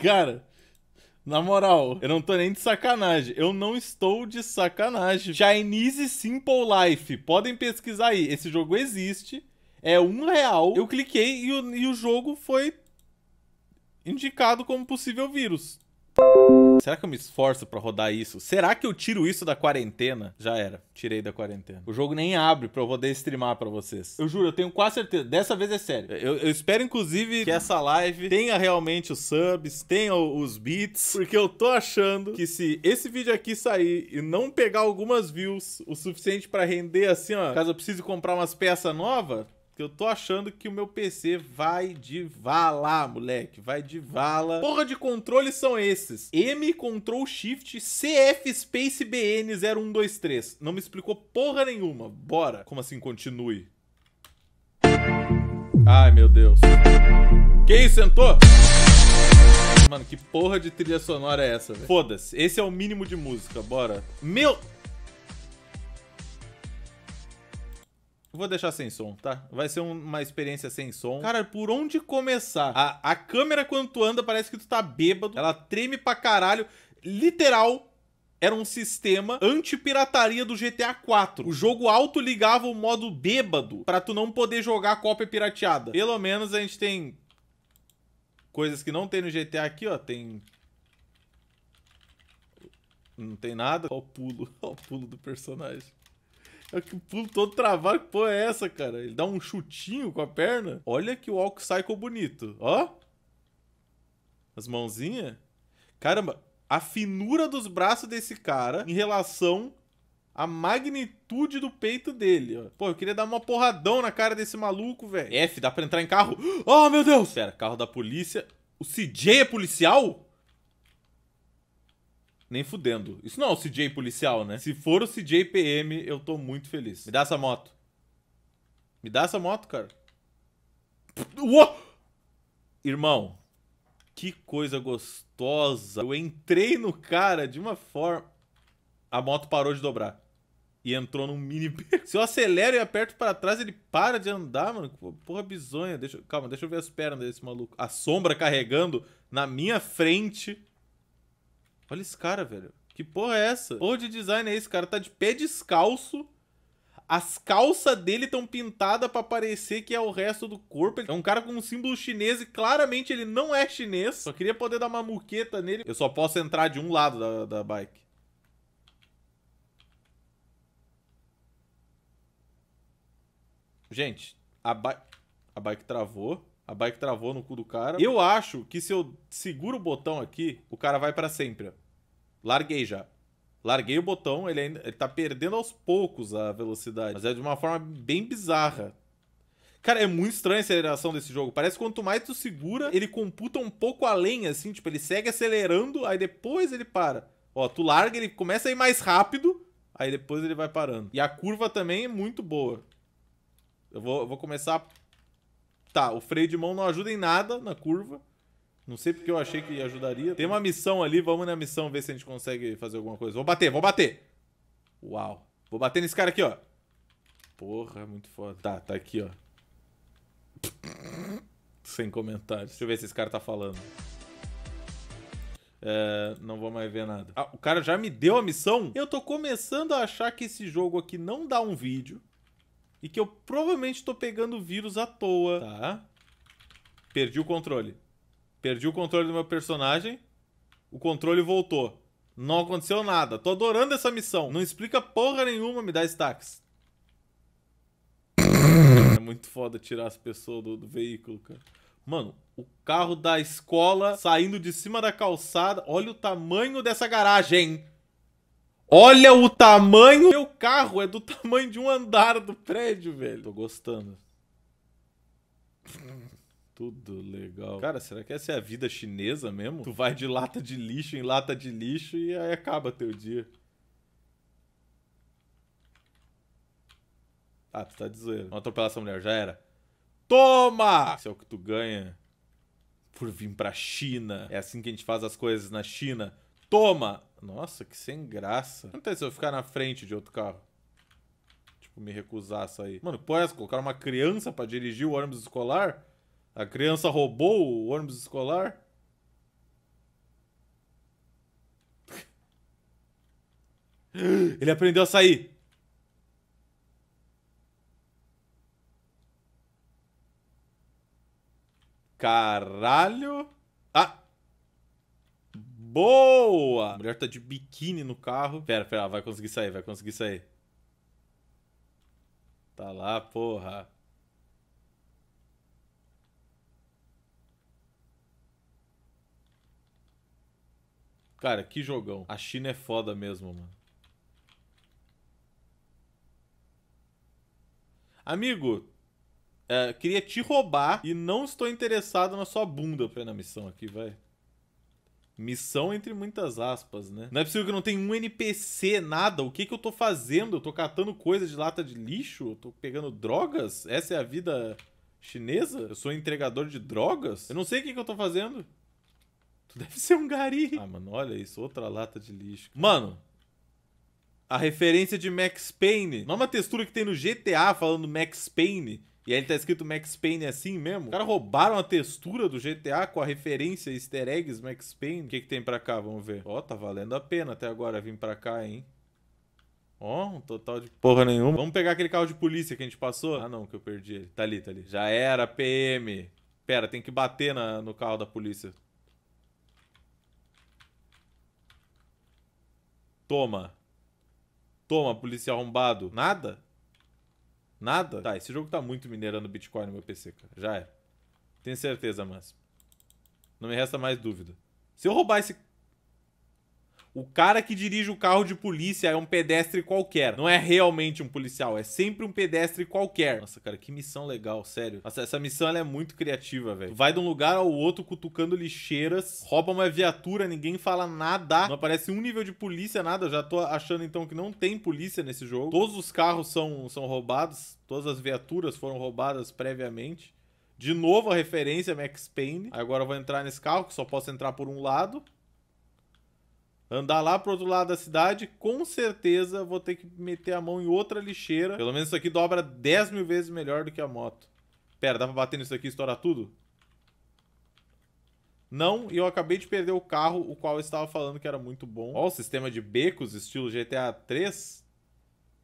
Cara, na moral, eu não tô nem de sacanagem. Eu não estou de sacanagem. Chinese Simple Life. Podem pesquisar aí. Esse jogo existe. É um real. Eu cliquei e o, e o jogo foi indicado como possível vírus. Será que eu me esforço para rodar isso? Será que eu tiro isso da quarentena? Já era, tirei da quarentena. O jogo nem abre para eu poder streamar para vocês. Eu juro, eu tenho quase certeza. Dessa vez é sério. Eu, eu espero, inclusive, que essa live tenha realmente os subs, tenha os beats, porque eu tô achando que se esse vídeo aqui sair e não pegar algumas views o suficiente para render assim, ó, caso eu precise comprar umas peças novas, eu tô achando que o meu PC vai de vala, moleque. Vai de vala. Porra de controles são esses? M Control Shift CF Space BN 0123. Não me explicou porra nenhuma. Bora. Como assim continue? Ai, meu Deus. Que isso, sentou? Mano, que porra de trilha sonora é essa, velho? Foda-se. Esse é o mínimo de música. Bora. Meu... Vou deixar sem som, tá? Vai ser um, uma experiência sem som. Cara, por onde começar? A, a câmera, quando tu anda, parece que tu tá bêbado. Ela treme pra caralho. Literal, era um sistema anti-pirataria do GTA 4. O jogo alto ligava o modo bêbado para tu não poder jogar cópia pirateada. Pelo menos a gente tem coisas que não tem no GTA aqui, ó. Tem... Não tem nada. Olha o pulo. Olha o pulo do personagem. É que o pulo todo travado, que porra é essa, cara? Ele dá um chutinho com a perna. Olha que o walk cycle bonito. Ó. As mãozinhas. Caramba, a finura dos braços desse cara em relação à magnitude do peito dele, ó. Pô, eu queria dar uma porradão na cara desse maluco, velho. F, dá pra entrar em carro. Oh, meu Deus! Pera, carro da polícia. O CJ é policial? Nem fudendo. Isso não é o CJ policial, né? Se for o CJ PM, eu tô muito feliz. Me dá essa moto. Me dá essa moto, cara. Uou! Irmão, que coisa gostosa. Eu entrei no cara de uma forma. A moto parou de dobrar. E entrou num mini Se eu acelero e aperto para trás, ele para de andar, mano. Porra bizonha. Deixa... Calma, deixa eu ver as pernas desse maluco. A sombra carregando na minha frente. Olha esse cara, velho. Que porra é essa? Porra de design é esse? cara tá de pé descalço. As calças dele estão pintadas para parecer que é o resto do corpo. É um cara com um símbolo chinês e claramente ele não é chinês. Só queria poder dar uma muqueta nele. Eu só posso entrar de um lado da, da bike. Gente, a, bike, a bike travou. A bike travou no cu do cara. Eu acho que se eu seguro o botão aqui, o cara vai para sempre larguei já. Larguei o botão, ele, ainda, ele tá perdendo aos poucos a velocidade. Mas é de uma forma bem bizarra. Cara, é muito estranha a aceleração desse jogo. Parece que quanto mais tu segura, ele computa um pouco além, assim. Tipo, ele segue acelerando, aí depois ele para. Ó, tu larga, ele começa a ir mais rápido, aí depois ele vai parando. E a curva também é muito boa. Eu vou, eu vou começar... Tá, o freio de mão não ajuda em nada na curva. Não sei porque eu achei que ajudaria. Tem uma missão ali, vamos na missão ver se a gente consegue fazer alguma coisa. Vou bater, vou bater. Uau. Vou bater nesse cara aqui, ó. Porra, é muito foda. Tá, tá aqui, ó. Sem comentários. Deixa eu ver se esse cara tá falando. É, não vou mais ver nada. Ah, o cara já me deu a missão? Eu tô começando a achar que esse jogo aqui não dá um vídeo. E que eu provavelmente tô pegando vírus à toa. Tá. Perdi o controle. Perdi o controle do meu personagem. O controle voltou. Não aconteceu nada. Tô adorando essa missão. Não explica porra nenhuma, me dá stacks. É muito foda tirar as pessoas do, do veículo, cara. Mano, o carro da escola saindo de cima da calçada. Olha o tamanho dessa garagem, Olha o tamanho! Meu carro é do tamanho de um andar do prédio, velho. Tô gostando. Tudo legal. Cara, será que essa é a vida chinesa mesmo? Tu vai de lata de lixo em lata de lixo e aí acaba teu dia. Ah, tu tá de zoeira. Vamos atropelar essa mulher, já era. Toma! Isso é o que tu ganha por vir pra China. É assim que a gente faz as coisas na China. Toma! Nossa, que sem graça. Não tem se eu ficar na frente de outro carro. Tipo, me recusar a sair. Mano, pô, é, colocar uma criança para dirigir o ônibus escolar? A criança roubou o ônibus escolar? Ele aprendeu a sair. Caralho. Ah. Boa. A mulher tá de biquíni no carro. Pera, pera, vai conseguir sair, vai conseguir sair. Tá lá, porra. Cara, que jogão. A China é foda mesmo, mano. Amigo, é, queria te roubar e não estou interessado na sua bunda pra ir na missão aqui, vai. Missão entre muitas aspas, né? Não é possível que não tenha um NPC, nada. O que que eu tô fazendo? Eu tô catando coisa de lata de lixo? Eu tô pegando drogas? Essa é a vida chinesa? Eu sou entregador de drogas? Eu não sei o que que eu tô fazendo. Tu deve ser um gari. Ah, mano, olha isso. Outra lata de lixo. Mano, a referência de Max Payne. Não é uma textura que tem no GTA falando Max Payne. E aí tá escrito Max Payne assim mesmo? Os caras roubaram a textura do GTA com a referência easter eggs Max Payne. O que, que tem pra cá? Vamos ver. Ó, oh, tá valendo a pena até agora vir pra cá, hein? Ó, oh, um total de porra nenhuma. Vamos pegar aquele carro de polícia que a gente passou? Ah, não, que eu perdi ele. Tá ali, tá ali. Já era, PM. Pera, tem que bater na, no carro da polícia. Toma. Toma, polícia arrombado. Nada? Nada? Tá, esse jogo tá muito minerando Bitcoin no meu PC, cara. Já era. É. Tenho certeza, mas. Não me resta mais dúvida. Se eu roubar esse o cara que dirige o carro de polícia é um pedestre qualquer. Não é realmente um policial, é sempre um pedestre qualquer. Nossa, cara, que missão legal, sério. Nossa, essa missão ela é muito criativa, velho. Vai de um lugar ao outro cutucando lixeiras, rouba uma viatura, ninguém fala nada. Não aparece um nível de polícia, nada. Eu já tô achando então que não tem polícia nesse jogo. Todos os carros são, são roubados, todas as viaturas foram roubadas previamente. De novo a referência Max Payne. Agora eu vou entrar nesse carro, que só posso entrar por um lado andar lá pro outro lado da cidade, com certeza vou ter que meter a mão em outra lixeira. Pelo menos isso aqui dobra 10 mil vezes melhor do que a moto. Pera, dá pra bater nisso aqui e estourar tudo? Não, e eu acabei de perder o carro, o qual eu estava falando que era muito bom. Ó, o sistema de becos, estilo GTA 3.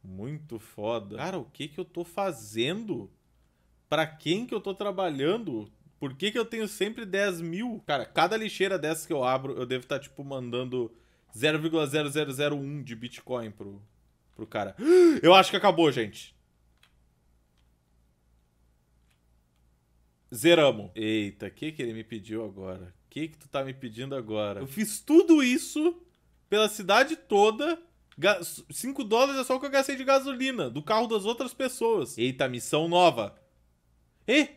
Muito foda. Cara, o que que eu tô fazendo? Pra quem que eu tô trabalhando? Por que que eu tenho sempre 10 mil? Cara, cada lixeira dessas que eu abro, eu devo estar, tá, tipo, mandando 0,0001 de Bitcoin pro, pro cara. Eu acho que acabou, gente. Zeramos. Eita, o que, que ele me pediu agora? O que, que tu tá me pedindo agora? Eu fiz tudo isso pela cidade toda. 5 dólares é só o que eu gastei de gasolina do carro das outras pessoas. Eita, missão nova. E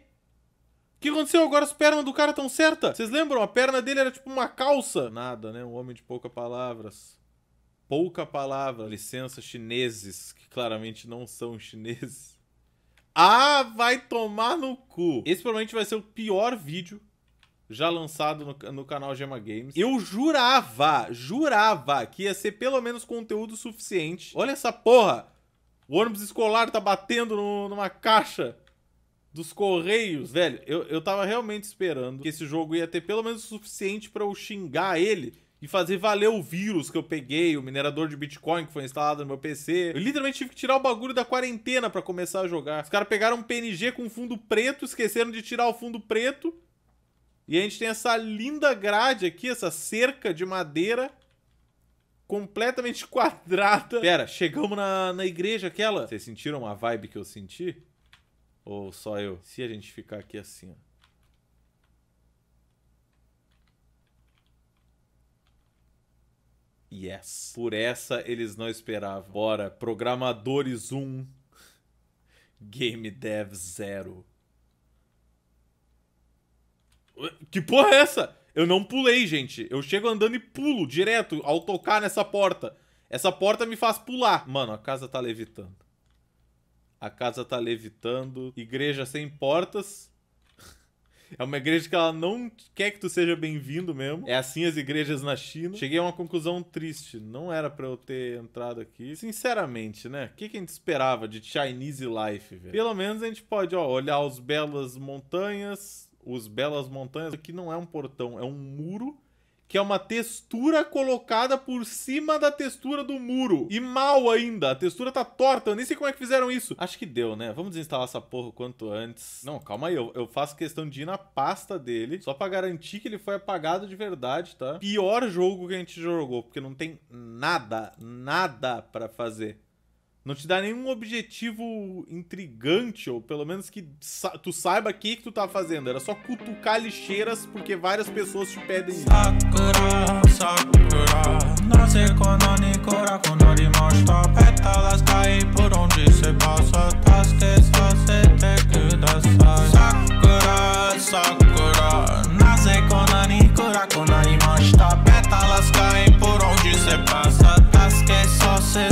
o que aconteceu agora? As pernas do cara tão certa? Vocês lembram? A perna dele era tipo uma calça. Nada, né? Um homem de poucas palavras. Pouca palavra. Licença, chineses, que claramente não são chineses. Ah, vai tomar no cu. Esse provavelmente vai ser o pior vídeo já lançado no, no, canal Gema Games. Eu jurava, jurava que ia ser pelo menos conteúdo suficiente. Olha essa porra! O ônibus escolar tá batendo no, numa caixa dos Correios, velho, eu, eu tava realmente esperando que esse jogo ia ter pelo menos o suficiente para eu xingar ele e fazer valer o vírus que eu peguei, o minerador de Bitcoin que foi instalado no meu PC. Eu literalmente tive que tirar o bagulho da quarentena para começar a jogar. Os caras pegaram um PNG com fundo preto, esqueceram de tirar o fundo preto. E a gente tem essa linda grade aqui, essa cerca de madeira completamente quadrada. Pera, chegamos na, na igreja aquela. Vocês sentiram a vibe que eu senti? Ou só eu? Se a gente ficar aqui assim, ó. Yes. Por essa eles não esperavam. Bora, programadores 1, game dev 0. Que porra é essa? Eu não pulei, gente. Eu chego andando e pulo direto ao tocar nessa porta. Essa porta me faz pular. Mano, a casa tá levitando a casa tá levitando, igreja sem portas. É uma igreja que ela não quer que tu seja bem-vindo mesmo. É assim as igrejas na China. Cheguei a uma conclusão triste. Não era para eu ter entrado aqui. Sinceramente, né? O que, que a gente esperava de Chinese Life, velho? Pelo menos a gente pode, ó, olhar os belas montanhas. Os belas montanhas. Aqui não é um portão, é um muro que é uma textura colocada por cima da textura do muro. E mal ainda, a textura tá torta, eu nem sei como é que fizeram isso. Acho que deu, né? Vamos desinstalar essa porra o quanto antes. Não, calma aí, eu, eu faço questão de ir na pasta dele, só pra garantir que ele foi apagado de verdade, tá? Pior jogo que a gente jogou, porque não tem nada, nada pra fazer. Não te dá nenhum objetivo intrigante, ou pelo menos que sa tu saiba o que, que tu tá fazendo. Era só cutucar lixeiras porque várias pessoas te pedem isso. Sakura, sakura Nasce é konani kura konai mashita tá Pétalas caem por onde cê passa Tá você só